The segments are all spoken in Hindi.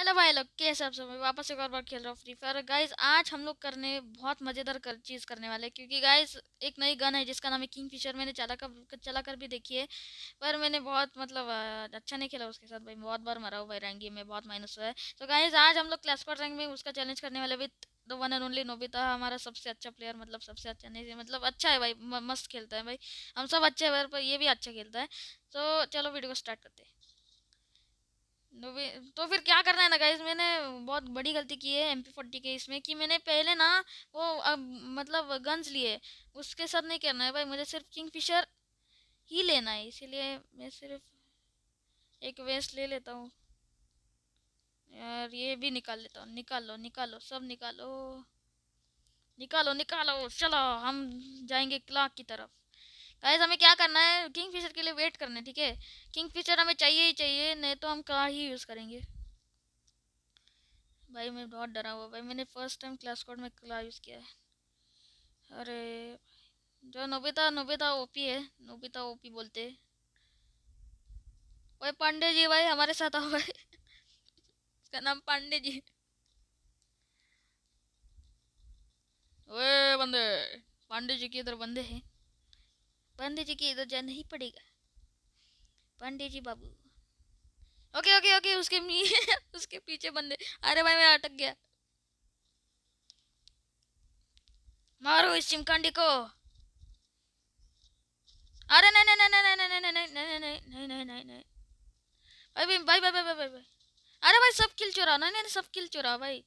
हेलो भाई लोग कैसे आप सब मैं वापस एक और बार खेल रहा हूँ फ्री फायर गाइज आज हम लोग करने बहुत मज़ेदार कर, चीज़ करने वाले हैं क्योंकि गाइज एक नई गन है जिसका नाम है किंग फिशर मैंने चला कर चला कर भी देखी है पर मैंने बहुत मतलब अच्छा नहीं खेला उसके साथ भाई बहुत बार मरा हूँ भाई रैंक में बहुत माइनस हुआ है तो गाइज आज हम लोग क्लास पर रैंक में उसका चैलेंज करने वाले with the one and only Nobita हमारा सबसे अच्छा प्लेयर मतलब सबसे अच्छा नहीं मतलब अच्छा है भाई मस्त खेलता है भाई हम सब अच्छे हैं पर ये भी अच्छा खेलता है तो चलो वीडियो को स्टार्ट करते हैं तो, तो फिर क्या करना है ना गाइज मैंने बहुत बड़ी गलती की है एम पी फोर्टी के इसमें कि मैंने पहले ना वो अब मतलब गन्स लिए उसके साथ नहीं करना है भाई मुझे सिर्फ किंग फिशर ही लेना है इसीलिए मैं सिर्फ एक वेस्ट ले लेता हूँ यार ये भी निकाल लेता हूँ निकालो निकालो सब निकालो निकालो निकालो चलो हम जाएंगे क्लाक की तरफ गाइज हमें क्या करना है किंग फिशर के लिए वेट करना है ठीक है किंग फिशर हमें चाहिए ही चाहिए नहीं तो हम कहा ही यूज़ करेंगे भाई मैं बहुत डरा हुआ भाई मैंने फर्स्ट टाइम क्लास कोड में कला यूज़ किया है अरे जो नोबिता नोबिता ओपी है नोबिता ओपी बोलते हैं भाई पांडे जी भाई हमारे साथ आओ भाई उसका नाम पांडे जी ओए बंदे पांडे जी के इधर बंदे हैं पंडित जी की इधर जा ही पड़ेगा पंडित जी बाबू ओके ओके ओके उसके मी उसके पीछे बंदे अरे भाई मैं अटक गया मारो इस चिमकांडी को अरे नहीं नहीं नहीं नहीं नहीं नहीं नहीं नहीं नहीं नहीं नहीं नहीं नहीं भाई भाई भाई भाई भाई भाई भाई अरे भाई सब किल चुरा नहीं नहीं सब किल चुरा भाई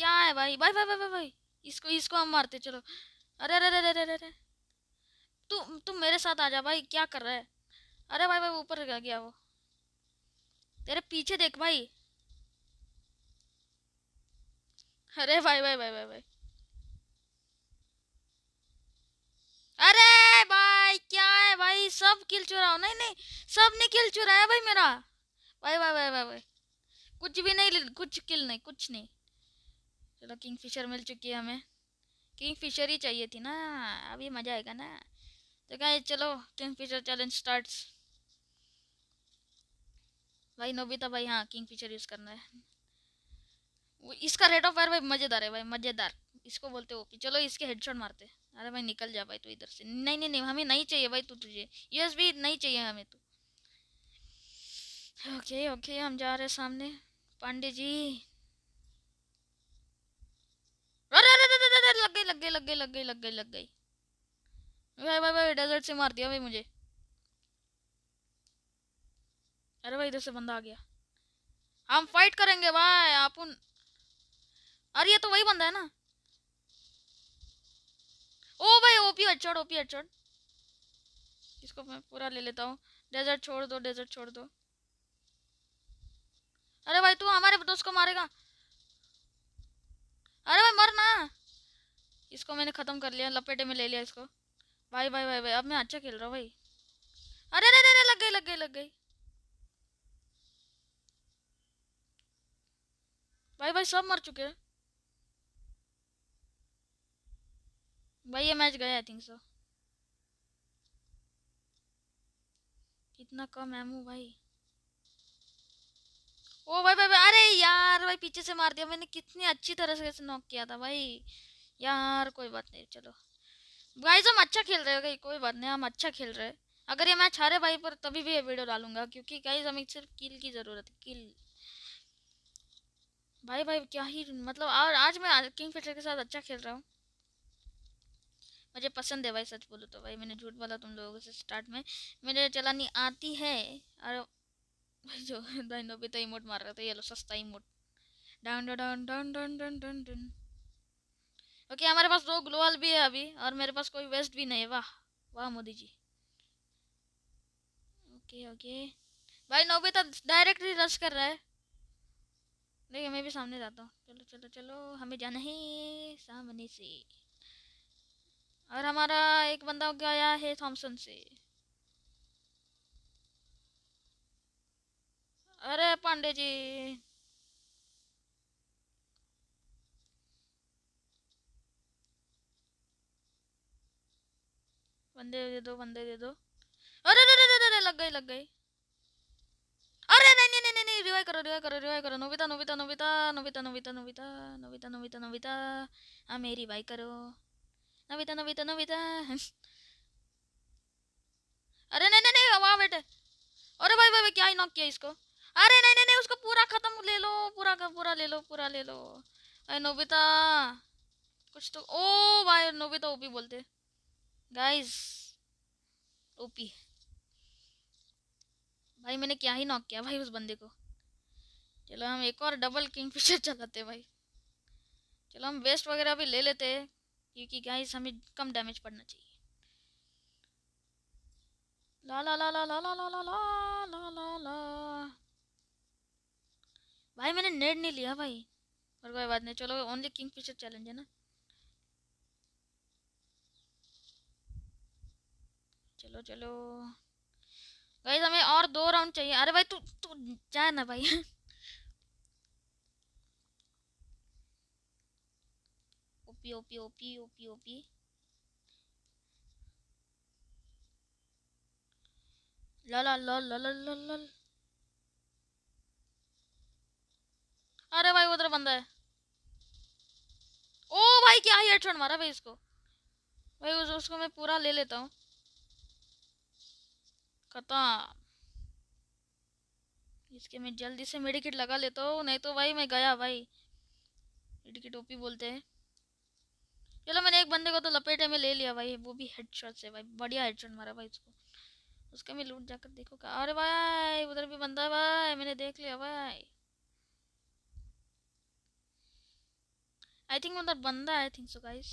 क्या है भाई भाई भाई भाई भाई इसको इसको हम मारते चलो अरे अरे अरे अरे अरे तुम मेरे साथ आ जा भाई क्या कर रहा है अरे भाई भाई ऊपर गया वो तेरे पीछे देख भाई अरे भाई भाई भाई भाई भाई अरे भाई क्या है भाई सब किल चुराओ नहीं नहीं सब ने किल चुराया भाई मेरा भाई भाई भाई भाई भाई कुछ भी नहीं कुछ किल नहीं कुछ नहीं चलो किंग फिशर मिल चुकी है हमें किंग फिशर ही चाहिए थी ना अभी मज़ा आएगा ना तो क्या चलो किंग फिशर चैलेंज स्टार्ट भाई नोबिता तो भाई हाँ किंग फिशर यूज़ करना है वो इसका रेट ऑफ फायर भाई मज़ेदार है भाई मज़ेदार इसको बोलते हो कि चलो इसके हेडशॉट मारते अरे भाई निकल जा भाई तू इधर से नहीं नहीं नहीं हमें नहीं चाहिए भाई तू तुझे भी नहीं चाहिए हमें तू ओके ओके हम जा रहे सामने पांडे जी अरे अरे लग गई लग गई लग गई लग गई लग गई लग गई भाई भाई भाई डेजर्ट से मार दिया भाई मुझे अरे भाई इधर से बंदा आ गया हम फाइट करेंगे भाई आप उन अरे ये तो वही बंदा है ना ओ भाई ओपी अच्छा ओपी अच्छा इसको मैं पूरा ले लेता हूँ डेजर्ट छोड़ दो डेजर्ट छोड़ दो अरे भाई तू हमारे दोस्त को मारेगा अरे भाई मर ना इसको मैंने ख़त्म कर लिया लपेटे में ले लिया इसको भाई भाई भाई भाई अब मैं अच्छा खेल रहा हूँ भाई अरे अरे अरे लग गई लग गई लग गई भाई भाई सब मर चुके हैं भाई ये मैच गया आई थिंक सो इतना कम एमो भाई ओ भाई भाई, भाई अरे यार भाई पीछे से मार दिया मैंने कितनी अच्छी तरह से नॉक किया था भाई यार कोई बात नहीं चलो गाइज हम अच्छा खेल रहे हैं कोई बात नहीं हम अच्छा खेल रहे हैं अगर ये मैच हारे भाई पर तभी भी ये वीडियो डालूंगा क्योंकि गाइज हमें सिर्फ किल की ज़रूरत है किल भाई भाई क्या ही मतलब और आज मैं किंग फिटर के साथ अच्छा खेल रहा हूँ मुझे पसंद है भाई सच बोलो तो भाई मैंने झूठ बोला तुम लोगों से स्टार्ट में मेरे चलानी आती है और भाई जो डाइनो भी तो इमोट मार रहा था ये लो सस्ता emote down down down down down down down क्योंकि हमारे पास दो ग्लोअल भी है अभी और मेरे पास कोई वेस्ट भी नहीं है वाह वाह मोदी जी ओके ओके भाई नोबी तो डायरेक्टली रश कर रहा है देखिए मैं भी सामने जाता हूँ चलो चलो चलो हमें जाना है सामने से और हमारा एक बंदा गया है थॉमसन से अरे पांडे जी बंदे दे दो बंदे दे दो अरे अरे अरे अरे लग गई लग गई अरे नहीं नहीं नहीं नहीं रिवाइव करो रिवाइव करो रिवाइव करो Nobita Nobita Nobita Nobita Nobita Nobita Nobita Nobita Nobita हाँ मेरी रिवाइव करो नोविता नोविता नोविता अरे नहीं नहीं नहीं वहाँ बैठे अरे भाई भाई क्या ही नॉक किया इसको अरे नहीं नहीं नहीं उसको पूरा खत्म ले लो पूरा पूरा ले लो पूरा ले लो अरे नोबिता कुछ तो ओ भाई नोबिता भी बोलते गाइस ओपी भाई मैंने क्या ही नॉक किया भाई उस बंदे को चलो हम एक और डबल किंग फिशर चलाते भाई चलो हम वेस्ट वगैरह भी ले लेते हैं क्योंकि गाइस हमें कम डैमेज पड़ना चाहिए ला ला ला ला ला ला ला ला ला ला भाई मैंने नेट नहीं लिया भाई और कोई बात नहीं चलो ओनली किंग फिशर चैलेंज है ना चलो चलो गाइज हमें और दो राउंड चाहिए अरे भाई तू तू जाए ना भाई OP OP OP OP OP ला ला ला ला ला ला ला अरे भाई उधर बंदा है ओ भाई क्या हेडशॉट मारा भाई इसको भाई उस, उसको मैं पूरा ले लेता हूँ ख़त्म इसके मैं जल्दी से मेडिकेट लगा लेता हूँ नहीं तो भाई मैं गया भाई मेडिकेट ओपी बोलते हैं चलो मैंने एक बंदे को तो लपेटे में ले लिया भाई वो भी हेडशॉट से भाई बढ़िया हेडशॉट मारा भाई उसको उसका मैं लूट जाकर देखो क्या अरे भाई उधर भी बंदा है भाई मैंने देख लिया भाई आई थिंक उधर बंदा आई थिंक सो गाइस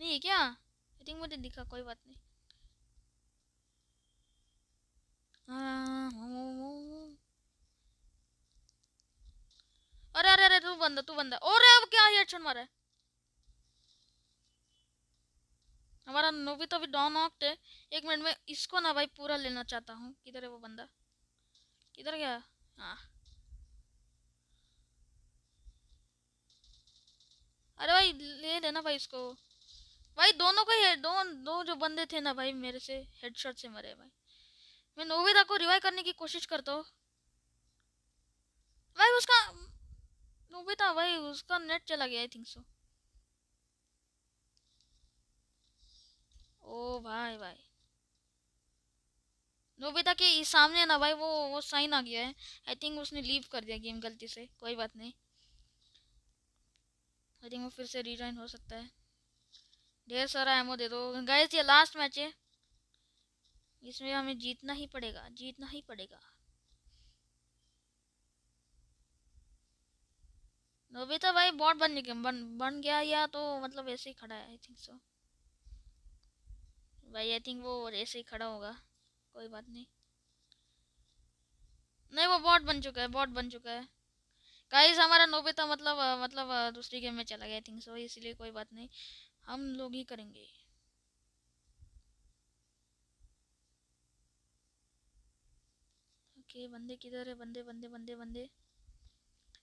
नहीं है क्या आई थिंक मुझे दिखा कोई बात नहीं अरे अरे अरे तू बंदा तू बंदा और अब क्या हेडशॉट मारा है हमारा नोवी तो अभी डाउन ऑक्ट है एक मिनट में इसको ना भाई पूरा लेना चाहता हूँ किधर है वो बंदा किधर गया हाँ अरे भाई ले लेना भाई इसको भाई दोनों को ही दो दो जो बंदे थे ना भाई मेरे से हेडशॉट से मरे भाई मैं नोवेदा को रिवाइव करने की कोशिश करता हूँ भाई उसका नोवेदा भाई उसका नेट चला गया आई थिंक सो ओ भाई भाई नोवेदा के सामने ना भाई वो वो साइन आ गया है आई थिंक उसने लीव कर दिया गेम गलती से कोई बात नहीं आई थिंक वो फिर से रिजाइन हो सकता है ढेर सारा एमओ दे दो गाइस ये लास्ट मैच है इसमें हमें जीतना ही पड़ेगा जीतना ही पड़ेगा नोबिता भाई बॉट बन गया बन बन गया या तो मतलब ऐसे ही खड़ा है आई थिंक सो भाई आई थिंक वो ऐसे ही खड़ा होगा कोई बात नहीं नहीं वो बॉट बन चुका है बॉट बन चुका है गाइस हमारा नोबिता मतलब मतलब दूसरी गेम में चला गया आई थिंक सो इसलिए कोई बात नहीं हम लोग ही करेंगे ओके बंदे किधर है बंदे बंदे बंदे बंदे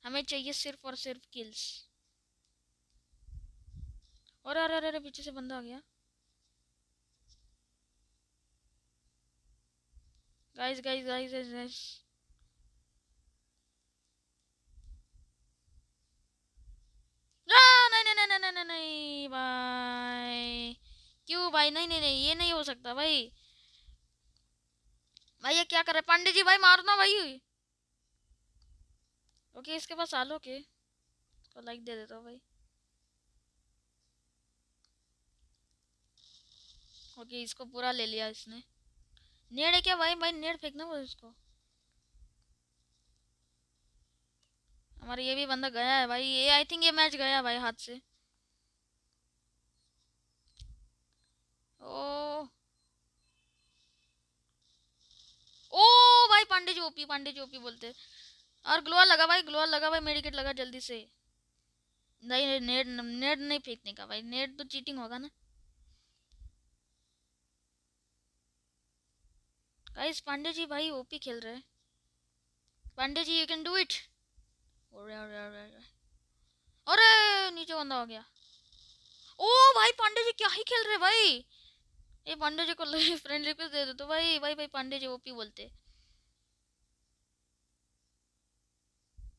हमें चाहिए सिर्फ और सिर्फ किल्स और अरे अरे अरे पीछे से बंदा आ गया guys guys guys guys guys नहीं नहीं नहीं नहीं नहीं नहीं भाई क्यों भाई नहीं नहीं नहीं ये नहीं हो सकता भाई भाई ये क्या कर रहे पंडित जी भाई मारो ना भाई ओके इसके पास आलो के तो लाइक दे देता हूँ भाई ओके इसको पूरा ले लिया इसने नेड़ है क्या भाई भाई नेड़ फेंकना वो इसको हमारा ये भी बंदा गया है भाई ये आई थिंक ये मैच गया भाई हाथ से ओपी पांडे जी ओपी बोलते और ग्लोअर लगा भाई ग्लोअर लगा भाई मेडिकेट लगा जल्दी से नहीं नेट नेट नहीं फेंकने का भाई नेट तो चीटिंग होगा ना गाइस पांडे जी भाई ओपी खेल रहे Pandey ji you can do it अरे अरे नीचे बंदा हो गया ओ भाई पांडे जी क्या ही खेल रहे भाई ये पांडे जी को फ्रेंड रिक्वेस्ट दे दो तो भाई भाई भाई पांडे जी ओपी बोलते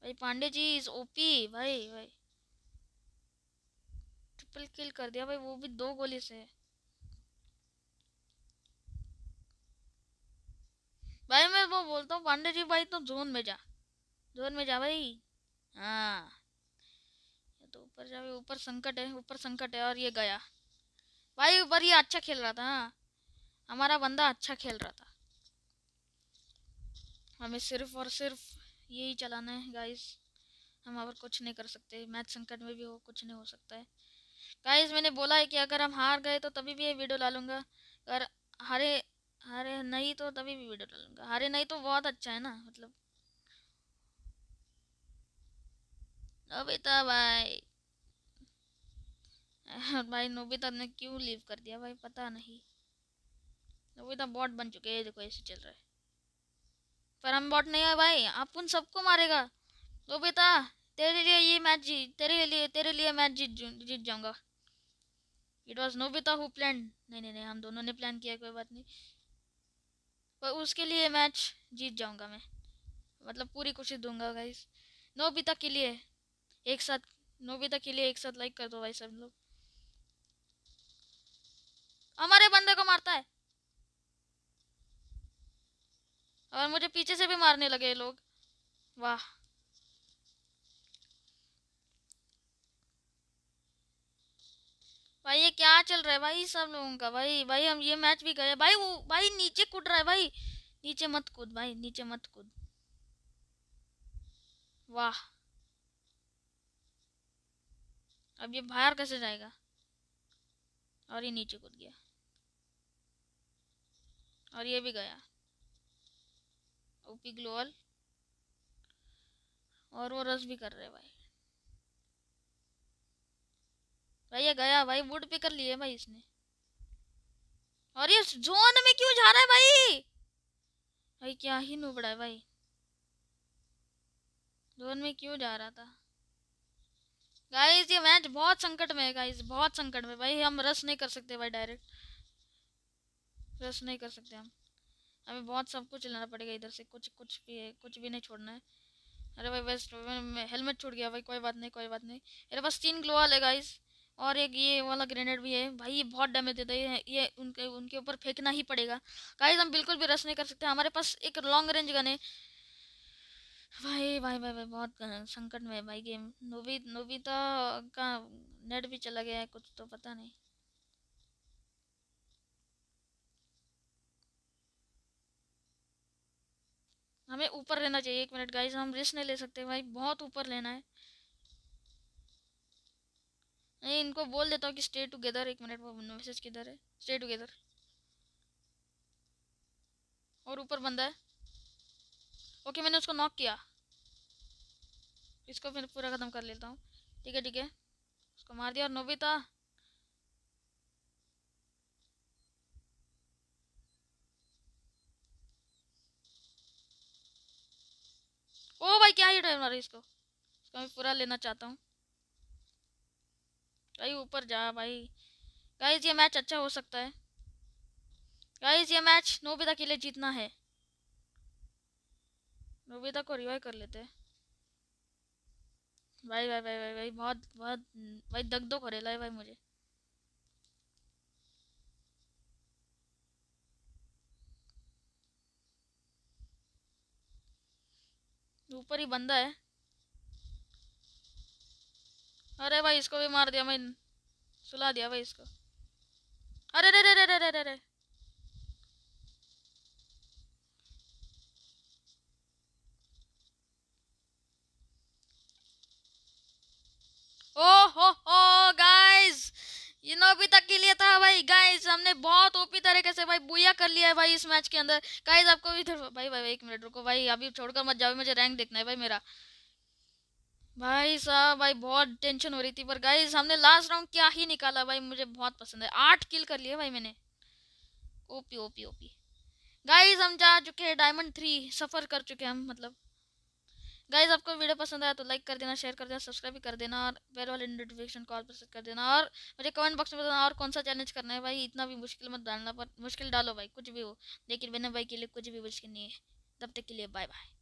भाई पांडे जी इज ओपी भाई भाई ट्रिपल किल कर दिया भाई वो भी दो गोली से भाई मैं वो बोलता हूँ पांडे जी भाई तो जोन में जा जोन में जा भाई हाँ तो ऊपर जा ऊपर संकट है ऊपर संकट है और ये गया भाई ऊपर ये अच्छा खेल रहा था हाँ। हमारा बंदा अच्छा खेल रहा था हमें सिर्फ और सिर्फ यही चलाना है गाइस हम और कुछ नहीं कर सकते मैच संकट में भी हो कुछ नहीं हो सकता है गाइस मैंने बोला है कि अगर हम हार गए तो तभी भी ये वीडियो डालूंगा अगर हारे हारे नहीं तो तभी भी वीडियो डालूंगा हारे नहीं तो बहुत अच्छा है ना मतलब नोबिता भाई भाई नोबिता ने क्यों लीव कर दिया भाई पता नहीं नोबिता बॉट बन चुके हैं देखो ऐसे चल रहा है पर हम बॉट नहीं है भाई आप उन सबको मारेगा तो बेटा तेरे लिए ये मैच जीत तेरे लिए तेरे लिए मैच जीत जीत जाऊंगा इट वॉज नो बेटा हु प्लान नहीं नहीं नहीं हम दोनों ने प्लान किया कोई बात नहीं पर उसके लिए मैच जीत जाऊंगा मैं मतलब पूरी कोशिश दूंगा गाइस नोबिता के लिए एक साथ नो नोबिता के लिए एक साथ लाइक कर दो भाई सब लोग हमारे बंदे को मारता है और मुझे पीछे से भी मारने लगे लोग वाह भाई ये क्या चल रहा है भाई सब लोगों का भाई भाई हम ये मैच भी गए भाई वो भाई नीचे कूद रहा है भाई नीचे मत कूद भाई नीचे मत कूद वाह अब ये बाहर कैसे जाएगा और ये नीचे कूद गया और ये भी गया ओपी ग्लोअल और वो रस भी कर रहे भाई भाई ये गया भाई वुड पे कर लिए भाई इसने और ये जोन में क्यों जा रहा है भाई भाई क्या ही नुबड़ा है भाई जोन में क्यों जा रहा था गाइस ये मैच बहुत संकट में है गाइस बहुत संकट में भाई हम रस नहीं कर सकते भाई डायरेक्ट रस नहीं कर सकते हम हमें बहुत सब कुछ लेना पड़ेगा इधर से कुछ कुछ भी कुछ भी नहीं छोड़ना है अरे भाई वेस्ट हेलमेट छूट गया भाई कोई बात नहीं कोई बात नहीं मेरे पास तीन ग्लो वाले गाइस और एक ये वाला ग्रेनेड भी है भाई ये बहुत डैमेज देता है ये उनके उनके ऊपर फेंकना ही पड़ेगा गाइस हम बिल्कुल भी रस नहीं कर सकते हमारे पास एक लॉन्ग रेंज गन है भाई भाई भाई भाई बहुत संकट में है भाई गेम नोबी नोबिता का नेट भी चला गया है कुछ तो पता नहीं हमें ऊपर लेना चाहिए एक मिनट गाइस हम रिस्क नहीं ले सकते भाई बहुत ऊपर लेना है नहीं इनको बोल देता हूँ कि स्टे टुगेदर एक मिनट वो मैसेज किधर है स्टे टुगेदर और ऊपर बंदा है ओके मैंने उसको नॉक किया इसको फिर पूरा ख़त्म कर लेता हूँ ठीक है ठीक है उसको मार दिया और नोबिता ओ भाई क्या ही ड्राइव मारा इसको इसको मैं पूरा लेना चाहता हूँ भाई ऊपर जा भाई गाइज ये मैच अच्छा हो सकता है गाइज ये मैच नोबिता के लिए जीतना है नोबिता को रिवाइव कर लेते हैं भाई भाई भाई भाई भाई बहुत बहुत भाई दग दो करेला है भाई मुझे ऊपर ही बंदा है अरे भाई इसको भी मार दिया मैं सुला दिया भाई इसको अरे रे रे रे रे रे रे रे ओ हो हो गाइस ये नोबिता के लिए था भाई गाइस हमने बहुत ओपी तरीके से भाई बुया कर लिया है भाई इस मैच के अंदर गाइस आपको भी भाई, भाई भाई एक मिनट रुको भाई अभी छोड़कर मत जाओ मुझे रैंक देखना है भाई मेरा भाई साहब भाई बहुत टेंशन हो रही थी पर गाइस हमने लास्ट राउंड क्या ही निकाला भाई मुझे बहुत पसंद है आठ किल कर लिए भाई मैंने ओपी ओपी ओपी गाइज हम जा चुके हैं डायमंड थ्री सफ़र कर चुके हैं हम मतलब गाइज आपको वीडियो पसंद आया तो लाइक कर देना शेयर कर देना सब्सक्राइब भी कर देना और बेल वाले नोटिफिकेशन कॉल पर सेट कर देना और मुझे कमेंट बॉक्स में बताना और कौन सा चैलेंज करना है भाई इतना भी मुश्किल मत डालना पर मुश्किल डालो भाई कुछ भी हो लेकिन मैंने भाई के लिए कुछ भी मुश्किल नहीं है तब तक के लिए बाय बाय